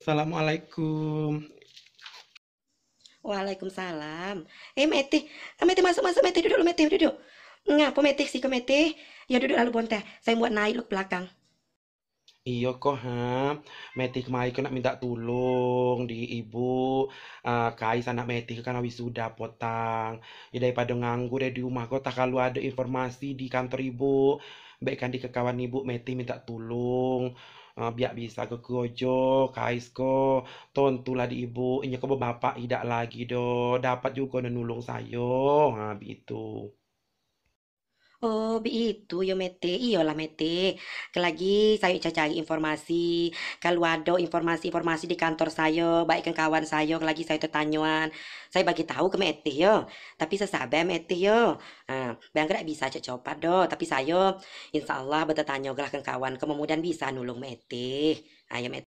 Assalamualaikum. Waalaikumsalam. Eh Meti, eh, Meti masuk masuk Meti duduk Meti duduk. Ngapa Meti sih ke Meti? Ya duduk lalu bonte. Saya buat naik lu ke belakang. Iya kok ha, Meti kemarin kena minta tolong di ibu uh, kais anak Meti karena sudah potang. Ya daripada nganggur deh ya di rumah kok tak kalau ada informasi di kantor ibu, baikkan di kekawan ibu Meti minta tolong uh, biak bisa ke gojo kaisko tontulah di ibu ini ke bapak tidak lagi do dapat juga nulung sayo ha ah, itu Oh, begitu ya Mete. Iya lah Mete. Lagi saya cari, cari informasi. Kalau ada informasi-informasi di kantor saya, baik ke kawan saya, lagi saya tertanyaan. Saya bagi tahu ke Mete yo. Tapi sesabar Mete yo. Ah, bang bisa cek do. Tapi saya insya Allah bertanya ke kawan kemudian bisa nulung Mete. Ayo ah, Mete.